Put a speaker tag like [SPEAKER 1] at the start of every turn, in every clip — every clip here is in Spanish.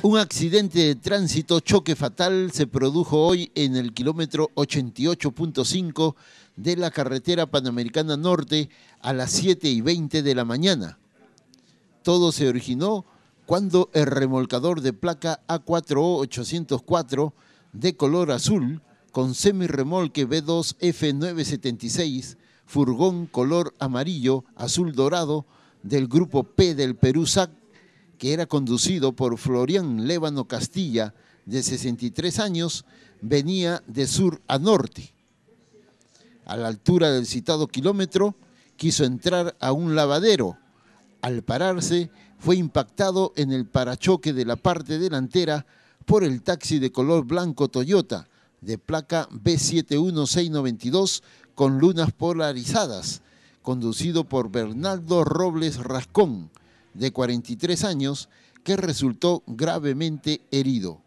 [SPEAKER 1] Un accidente de tránsito, choque fatal, se produjo hoy en el kilómetro 88.5 de la carretera Panamericana Norte a las 7 y 20 de la mañana. Todo se originó cuando el remolcador de placa A4O804 de color azul con semirremolque B2F976, furgón color amarillo, azul dorado del grupo P del Perú SAC que era conducido por Florian Lévano Castilla, de 63 años, venía de sur a norte. A la altura del citado kilómetro, quiso entrar a un lavadero. Al pararse, fue impactado en el parachoque de la parte delantera por el taxi de color blanco Toyota de placa B71692 con lunas polarizadas, conducido por Bernardo Robles Rascón, de 43 años, que resultó gravemente herido.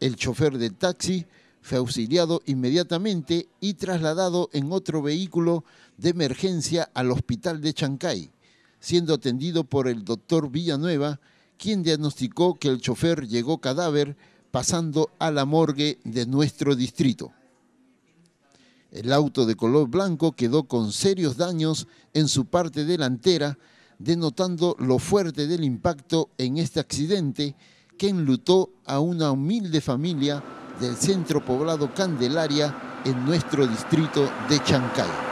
[SPEAKER 1] El chofer del taxi fue auxiliado inmediatamente y trasladado en otro vehículo de emergencia al hospital de Chancay, siendo atendido por el doctor Villanueva, quien diagnosticó que el chofer llegó cadáver pasando a la morgue de nuestro distrito. El auto de color blanco quedó con serios daños en su parte delantera, denotando lo fuerte del impacto en este accidente que enlutó a una humilde familia del centro poblado Candelaria en nuestro distrito de Chancay.